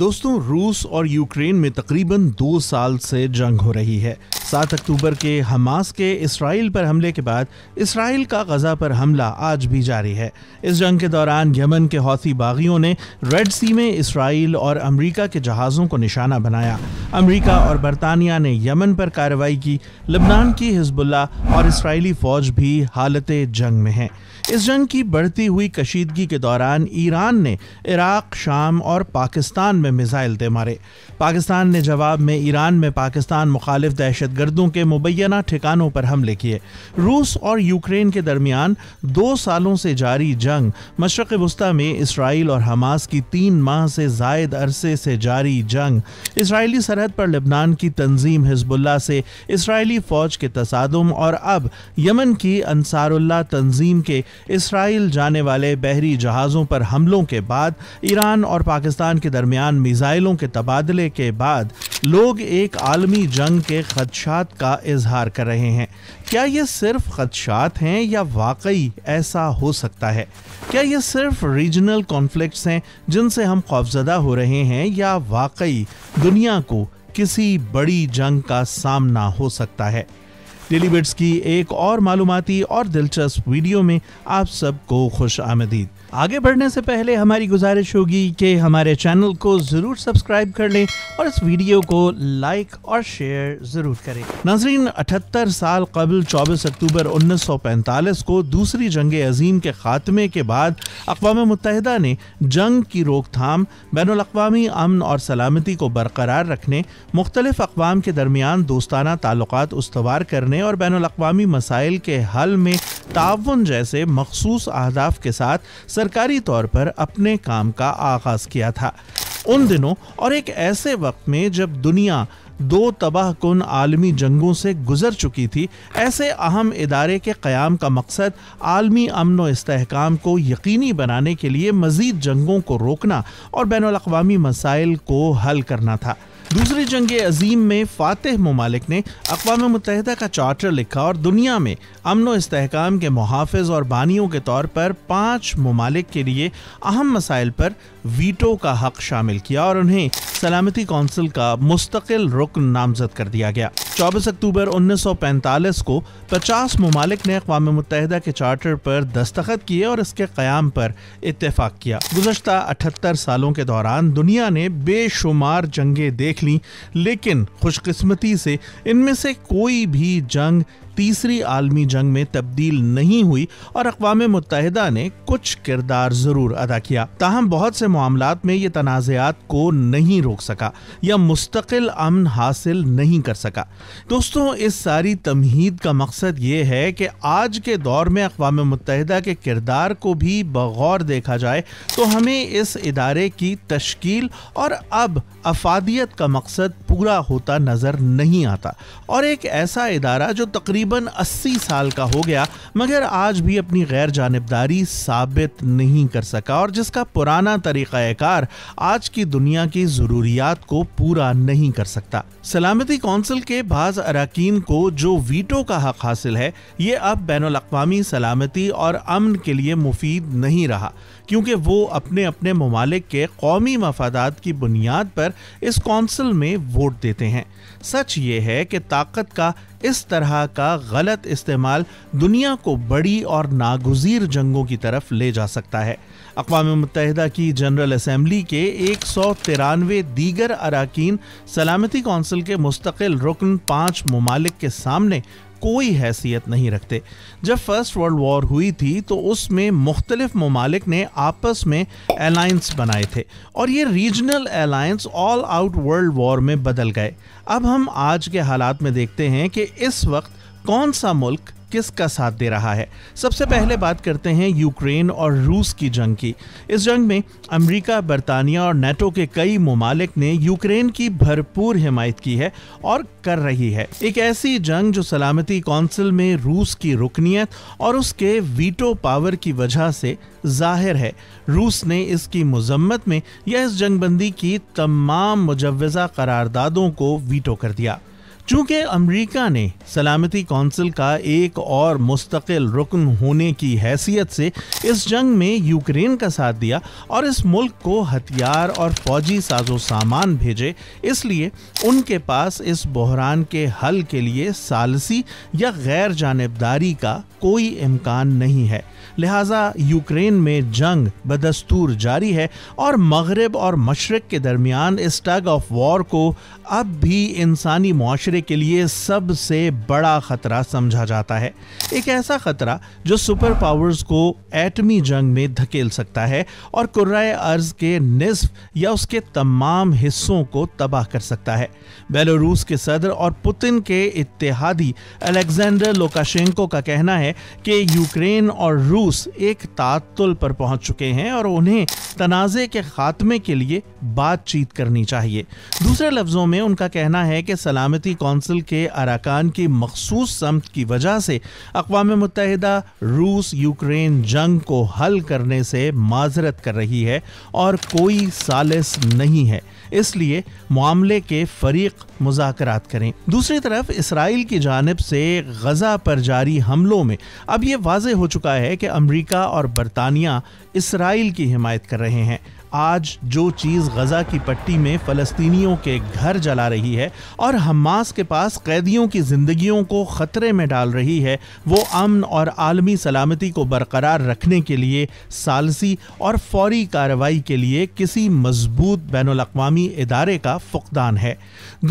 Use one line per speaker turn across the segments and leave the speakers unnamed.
दोस्तों रूस और यूक्रेन में तकरीबन दो साल से जंग हो रही है सात अक्टूबर के हमास के इसराइल पर हमले के बाद इसराइल का गजा पर हमला आज भी जारी है इस जंग के दौरान यमन के हौसी बागियों ने रेड सी में इसराइल और अमेरिका के जहाज़ों को निशाना बनाया अमेरिका और बरतानिया ने यमन पर कार्रवाई की लबनान की हिजबुल्ला और इसराइली फ़ौज भी हालत जंग में है इस जंग की बढ़ती हुई कशीदगी के दौरान ईरान ने इराक शाम और पाकिस्तान में मिसाइल दे मारे पाकिस्तान ने जवाब में ईरान में पाकिस्तान मुखालिफ दहशत गर्दों के मुबैना ठिकानों पर हमले किए रूस और यूक्रेन के दरमियान दो सालों से जारी जंग मशरक़ वस्ती में इसराइल और हमास की तीन माह से जायद अरसे से जारी जंग इसराइली सरहद पर लेबनान की तंजीम हिजबुल्ला से इसराइली फ़ौज के तसादम और अब यमन की अंसारुल्ला तंजीम के इसराइल जाने वाले बहरी जहाज़ों पर हमलों के बाद ईरान और पाकिस्तान के दरमियान मिज़ाइलों के तबादले के बाद लोग एक आलमी जंग के खदशात का इजहार कर रहे हैं क्या ये सिर्फ खदशात हैं या वाकई ऐसा हो सकता है क्या ये सिर्फ रीजनल कॉन्फ्लिक्ट्स हैं जिनसे हम खौफजदा हो रहे हैं या वाकई दुनिया को किसी बड़ी जंग का सामना हो सकता है बिट्स की एक और मालूमती और दिलचस्प वीडियो में आप सबको खुश आमदीद आगे बढ़ने से पहले हमारी गुजारिश होगी कि हमारे चैनल को ज़रूर सब्सक्राइब कर लें और इस वीडियो को लाइक और शेयर ज़रूर करें नाजरीन अठहत्तर साल कबल 24 अक्टूबर 1945 को दूसरी जंग अजीम के ख़ात्मे के बाद अकवा मुतहदा ने जंग की रोकथाम बैन अवी अमन और सलामती को बरकरार रखने मुख्तलिफ़ अकवाम के दरमियान दोस्ताना ताल्लुक उसवार करने करने और बैन अवी मसाइल के हल में ताउन जैसे मखसूस अहदाफ के साथ सरकारी तौर पर अपने काम का आगाज़ किया था उन दिनों और एक ऐसे वक्त में जब दुनिया दो तबाह कन आलमी जंगों से गुजर चुकी थी ऐसे अहम इदारे के क़्याम का मकसद आलमी अमन व इसकाम को यकीनी बनाने के लिए मज़ीद जंगों को रोकना और बैन अवी मसाइल को हल करना था दूसरी जंग अजीम में फातह ममालिक ने अकवा मुतहदा का चार्टर लिखा और दुनिया में अमन इसकाम के मुहाफ़ और बानियों के तौर पर पाँच ममालिक के लिए अहम मसाइल पर वीटो का हक शामिल किया और उन्हें सलामती कौंसिल का मुस्तकिल रुकन नामजद कर दिया गया चौबीस अक्टूबर 1945 को 50 ममालिक ने अकवा मुतहदा के चार्टर पर दस्तखत किए और इसके क्याम पर इतफाक़ किया गुजशत अठहत्तर सालों के दौरान दुनिया ने बेशुमार जंगें देख ली लेकिन खुशकिस्मती से इनमें से कोई भी जंग तीसरी आलमी जंग में तब्दील नहीं हुई और अकवा मुतहदा ने कुछ किरदार जरूर अदा किया ताहम बहुत से मामला में ये तनाज़ात को नहीं रोक सका या मुस्तकिल अमन हासिल नहीं कर सका दोस्तों इस सारी तमहीद का मकसद ये है कि आज के दौर में अकवा मुतहदा के किरदार को भी बगौर देखा जाए तो हमें इस इदारे की तश्कील और अब अफादियत का मकसद पूरा होता नज़र नहीं आता और एक ऐसा इदारा जो तकरीब तकरीबन 80 साल का हो गया मगर आज भी अपनी गैर जानबदारी साबित नहीं कर सका और जिसका पुराना तरीक़ाकार आज की दुनिया की ज़रूरियात को पूरा नहीं कर सकता सलामती कौंसिल के बाज़ अरकान को जो वीटो का हक हासिल है ये अब बैन अवी सलामती और अमन के लिए मुफीद नहीं रहा क्योंकि वो अपने अपने ममालिक के कौमी मफादात की बुनियाद पर इस कौंसिल में वोट देते हैं सच ये है कि ताकत का इस तरह का गलत इस्तेमाल दुनिया को बड़ी और नागजीर जंगों की तरफ ले जा सकता है अकवा मुतहदा की जनरल असम्बली के एक सौ तिरानवे दीगर अरकान सलामती कौंसिल के मुस्तकिल रुकन पाँच ममालिक के सामने कोई हैसियत नहीं रखते जब फर्स्ट वर्ल्ड वॉर हुई थी तो उसमें मुख्तलिफ ममालिक ने आपस में एलाइंस बनाए थे और ये regional alliance all out world war में बदल गए अब हम आज के हालात में देखते हैं कि इस वक्त कौन सा मुल्क किसका साथ दे रहा है सबसे पहले बात करते हैं यूक्रेन और रूस की जंग की इस जंग में अमेरिका बरतानिया और नेटो के कई ममालिक ने यूक्रेन की भरपूर हिमायत की है और कर रही है एक ऐसी जंग जो सलामती काउंसिल में रूस की रुकनीत और उसके वीटो पावर की वजह से जाहिर है रूस ने इसकी मजम्मत में यह इस जंगबंदी की तमाम मुजवजा करारदादों को वीटो कर दिया चूंकि अमरीका ने सलामती कौंसिल का एक और मुस्तकिल रुकन होने की हैसियत से इस जंग में यूक्रेन का साथ दिया और इस मुल्क को हथियार और फौजी साजो सामान भेजे इसलिए उनके पास इस बहरान के हल के लिए सालसी या गैर जानबदारी का कोई इम्कान नहीं है लिहाजा यूक्रेन में जंग बदस्तूर जारी है और मगरब और मशरक़ के दरमियान इस टग ऑफ वॉर को अब भी इंसानी माशरे के लिए सबसे बड़ा ख़तरा समझा जाता है एक ऐसा ख़तरा जो सुपर पावर्स को एटमी जंग में धकेल सकता है और कुर्रा अर्ज़ के नसफ या उसके तमाम हिस्सों को तबाह कर सकता है बेलोरूस के सदर और पुतिन के इतिहादी अलेक्जेंडर लोकाशेंको का कहना है कि यूक्रेन और रूस एक तातुल पर पहुंच चुके हैं और उन्हें तनाज़े के खात्मे के लिए बातचीत करनी चाहिए दूसरे लफ्ज़ों में उनका कहना है कि सलामती कौंसिल के अरकान की मखसूस समत की वजह से अकवा मुत रूस यूक्रेन जंग को हल करने से माजरत कर रही है और कोई सालिस नहीं है इसलिए मामले के फरीक मुजाकर करें दूसरी तरफ इसराइल की जानब से गजा पर जारी हमलों में अब ये वाज हो चुका है कि अमरीका और बरतानिया इसराइल की हिमायत कर रहे हैं आज जो चीज़ गज़ा की पट्टी में फ़लस्तीनियों के घर जला रही है और हमास के पास कैदियों की ज़िंदगियों को ख़तरे में डाल रही है वो अमन और आलमी सलामती को बरकरार रखने के लिए सालसी और फौरी कार्रवाई के लिए किसी मजबूत बैन अवी इदारे का फुकदान है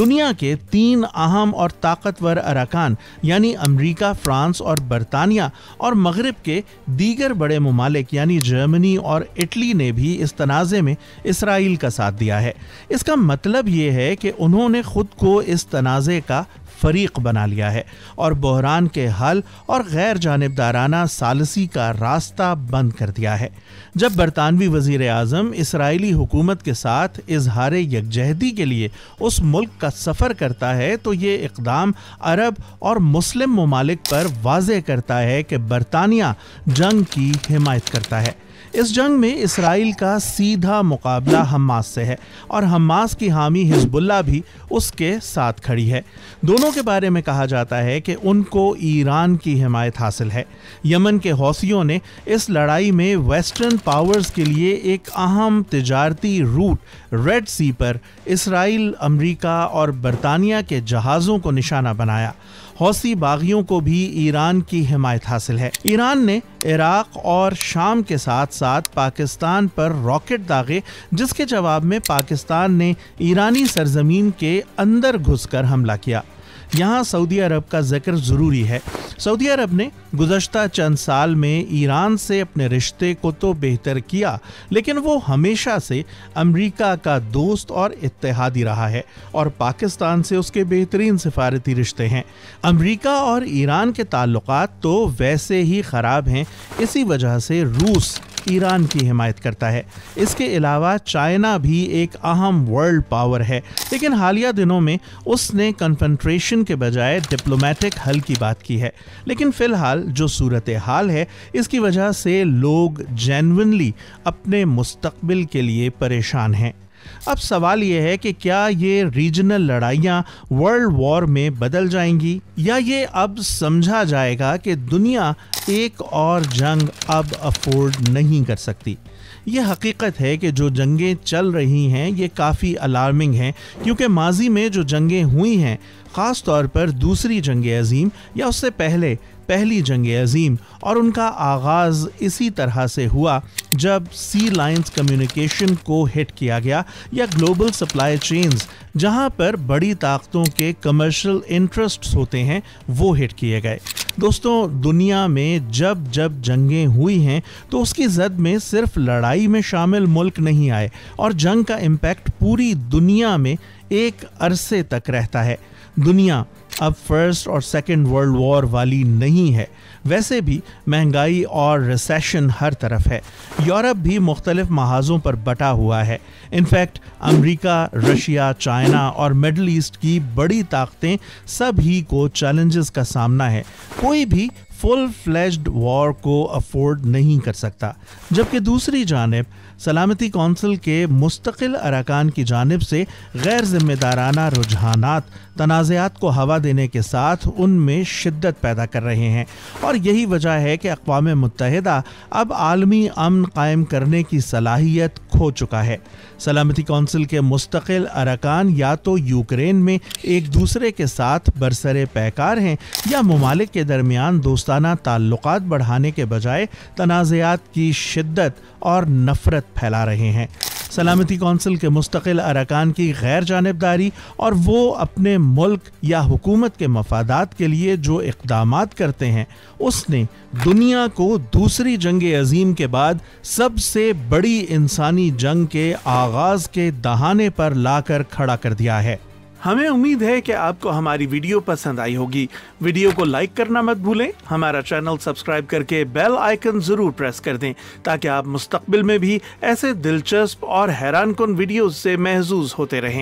दुनिया के तीन अहम और ताकतवर अरकान यानी अमरीका फ्रांस और बरतानिया और मगरब के दीगर बड़े ममालिक यानी जर्मनी और इटली ने भी इस तनाज़ तनाज़े में इसराइल का साथ दिया है इसका मतलब ये है कि उन्होंने खुद को इस तनाज़े का फरीक बना लिया है और बहरान के हल और गैर जानबदाराना सालसी का रास्ता बंद कर दिया है जब बरतानवी वजीर अजम इसराइली हुकूमत के साथ इजहार यकजहदी के लिए उस मुल्क का सफ़र करता है तो ये इकदाम अरब और मुस्लिम ममालिक पर वाज करता है कि बरतानिया जंग की हिमायत करता है इस जंग में इसराइल का सीधा मुकाबला हमास से है और हमास की हामी हिजबुल्ला भी उसके साथ खड़ी है दोनों के बारे में कहा जाता है कि उनको ईरान की हिमायत हासिल है यमन के हौसियों ने इस लड़ाई में वेस्टर्न पावर्स के लिए एक अहम तजारती रूट रेड सी पर इसराइल अमरीका और बरतानिया के जहाज़ों को निशाना बनाया हौसी बागियों को भी ईरान की हिमायत हासिल है ईरान ने इराक और शाम के साथ साथ पाकिस्तान पर रॉकेट दागे जिसके जवाब में पाकिस्तान ने ईरानी सरजमीन के अंदर घुसकर हमला किया यहाँ सऊदी अरब का जिक्र ज़रूरी है सऊदी अरब ने गुजशत चंद साल में ईरान से अपने रिश्ते को तो बेहतर किया लेकिन वो हमेशा से अमेरिका का दोस्त और इतिहादी रहा है और पाकिस्तान से उसके बेहतरीन सफारती रिश्ते हैं अमेरिका और ईरान के ताल्लुक तो वैसे ही ख़राब हैं इसी वजह से रूस ईरान की हिमायत करता है इसके अलावा चाइना भी एक अहम वर्ल्ड पावर है लेकिन हालिया दिनों में उसने कन्फेंट्रेशन के बजाय डिप्लोमेटिक हल की बात की है लेकिन फ़िलहाल जो सूरत हाल है इसकी वजह से लोग जेनविनली अपने मुस्तबिल के लिए परेशान हैं अब सवाल यह है कि क्या ये रीजनल लड़ाइयाँ वर्ल्ड वॉर में बदल जाएंगी या ये अब समझा जाएगा कि दुनिया एक और जंग अब अफोर्ड नहीं कर सकती ये हकीकत है कि जो जंगें चल रही हैं ये काफ़ी अलार्मिंग हैं क्योंकि माजी में जो जंगें हुई हैं ख़ास तौर पर दूसरी जंग अजीम या उससे पहले पहली जंग अजीम और उनका आगाज़ इसी तरह से हुआ जब सी लाइंस कम्युनिकेशन को हिट किया गया या ग्लोबल सप्लाई चेन्स जहां पर बड़ी ताकतों के कमर्शियल इंटरेस्ट्स होते हैं वो हिट किए गए दोस्तों दुनिया में जब जब जंगें हुई हैं तो उसकी जद में सिर्फ लड़ाई में शामिल मुल्क नहीं आए और जंग का इम्पैक्ट पूरी दुनिया में एक अरसे तक रहता है दुनिया अब फर्स्ट और सेकेंड वर्ल्ड वॉर वाली नहीं है वैसे भी महंगाई और रिसेशन हर तरफ है यूरोप भी मुख्तलिफ महाजों पर बटा हुआ है इनफैक्ट अमेरिका, रशिया चाइना और मिडल ईस्ट की बड़ी ताकतें सभी को चैलेंजेस का सामना है कोई भी फुल फ्लैश्ड वॉर को अफोर्ड नहीं कर सकता जबकि दूसरी जानब सलामती कौंसिल के मुस्तकिल अरकान की जानब से गैर जिम्मेदाराना रुझानात तनाज़ात को हवा देने के साथ उनमें शिद्दत पैदा कर रहे हैं और यही वजह है कि अकवा मुतहदा अब आलमी अमन कायम करने की सलाहियत खो चुका है सलामती कौंसिल के मुस्तकिल अरकान या तो यूक्रेन में एक दूसरे के साथ बरसर पैकार हैं या ममालिक के दरमियान दोस्त दोस्ताना ताल्लुक बढ़ाने के बजाय तनाज़ात की शिद्दत और नफरत फैला रहे हैं सलामती कौंसिल के मुस्तकिल अरकान की गैर जानबदारी और वो अपने मुल्क या हुकूमत के मफादात के लिए जो इकदाम करते हैं उसने दुनिया को दूसरी जंग अजीम के बाद सबसे बड़ी इंसानी जंग के आगाज़ के दहाने पर लाकर खड़ा कर दिया है हमें उम्मीद है कि आपको हमारी वीडियो पसंद आई होगी वीडियो को लाइक करना मत भूलें हमारा चैनल सब्सक्राइब करके बेल आइकन ज़रूर प्रेस कर दें ताकि आप मुस्तबिल में भी ऐसे दिलचस्प और हैरान कन वीडियोज़ से महजूज होते रहें